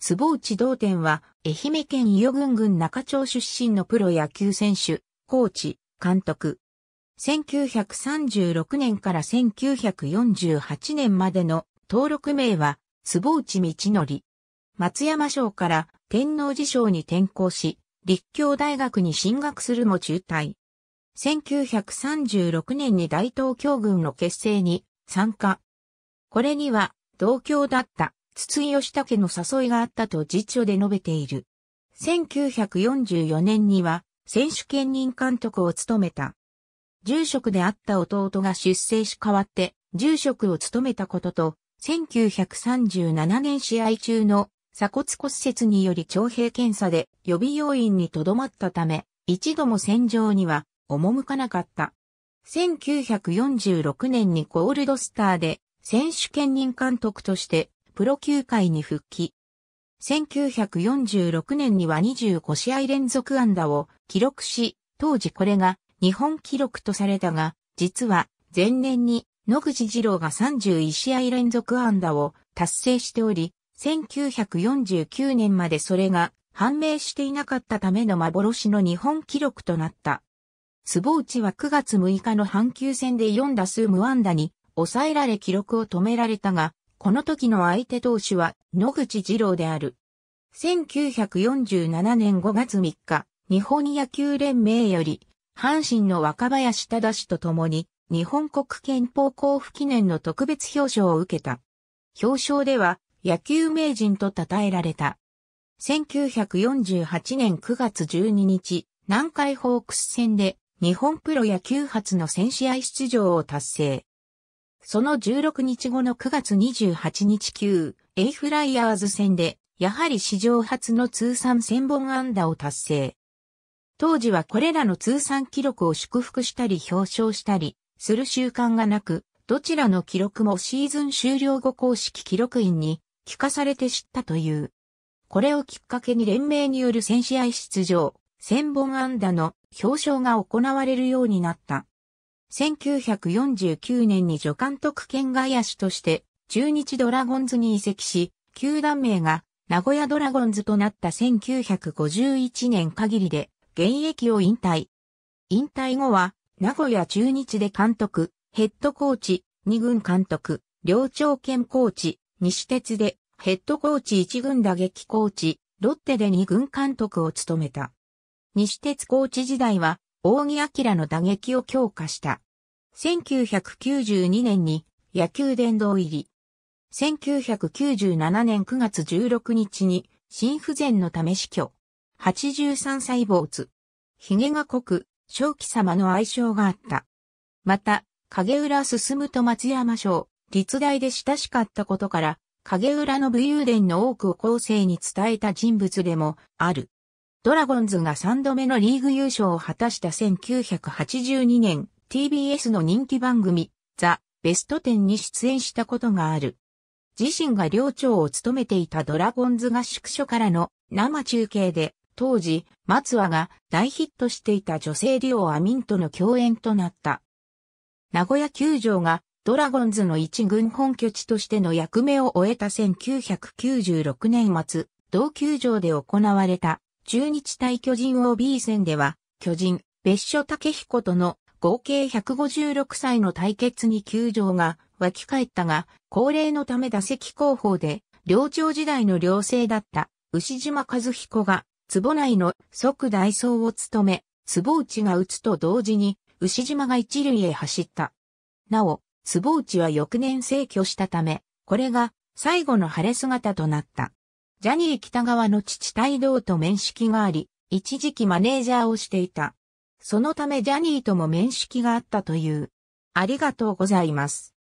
坪内道天は、愛媛県伊予郡郡中町出身のプロ野球選手、コーチ、監督。1936年から1948年までの登録名は、坪内道則。松山賞から天皇寺賞に転校し、立教大学に進学するも中退。1936年に大東京軍の結成に参加。これには、同郷だった筒井義武の誘いがあったと実書で述べている。1944年には選手兼任監督を務めた。住職であった弟が出生し代わって住職を務めたことと、1937年試合中の鎖骨骨折により徴兵検査で予備要員に留まったため、一度も戦場には赴かなかった。1946年にゴールドスターで選手兼任監督としてプロ球界に復帰。1946年には25試合連続安打を記録し、当時これが日本記録とされたが、実は前年に野口二郎が31試合連続安打を達成しており、1949年までそれが判明していなかったための幻の日本記録となった。坪内は9月6日の阪急戦で4打数無安打に抑えられ記録を止められたが、この時の相手投手は野口二郎である。1947年5月3日、日本野球連盟より、阪神の若林忠氏と共に、日本国憲法交付記念の特別表彰を受けた。表彰では、野球名人と称えられた。1948年9月12日、南海ホークス戦で、日本プロ野球初の戦0試合出場を達成。その16日後の9月28日級、A フライヤーズ戦で、やはり史上初の通算1000本安打を達成。当時はこれらの通算記録を祝福したり表彰したりする習慣がなく、どちらの記録もシーズン終了後公式記録員に聞かされて知ったという。これをきっかけに連盟による1000試合出場、1000本安打の表彰が行われるようになった。1949年に助監督兼外野手として中日ドラゴンズに移籍し、球団名が名古屋ドラゴンズとなった1951年限りで現役を引退。引退後は名古屋中日で監督、ヘッドコーチ、二軍監督、両長兼コーチ、西鉄でヘッドコーチ一軍打撃コーチ、ロッテで二軍監督を務めた。西鉄コーチ時代は大木明の打撃を強化した。1992年に野球殿堂入り。1997年9月16日に心不全のため死去。83歳没。髭が濃く、正気様の愛称があった。また、影浦進と松山省、立大で親しかったことから、影浦の武勇伝の多くを後世に伝えた人物でもある。ドラゴンズが3度目のリーグ優勝を果たした1982年、TBS の人気番組、ザ・ベスト10に出演したことがある。自身が寮長を務めていたドラゴンズ合宿所からの生中継で、当時、松和が大ヒットしていた女性デュオアミンとの共演となった。名古屋球場がドラゴンズの一軍本拠地としての役目を終えた1996年末、同球場で行われた中日対巨人 OB 戦では、巨人、別所武彦との合計156歳の対決に球場が湧き返ったが、恒例のため打席後方で、領長時代の寮生だった牛島和彦が、坪内の即代走を務め、坪内が打つと同時に、牛島が一塁へ走った。なお、坪内は翌年逝去したため、これが最後の晴れ姿となった。ジャニー北川の父帯同と面識があり、一時期マネージャーをしていた。そのためジャニーとも面識があったという。ありがとうございます。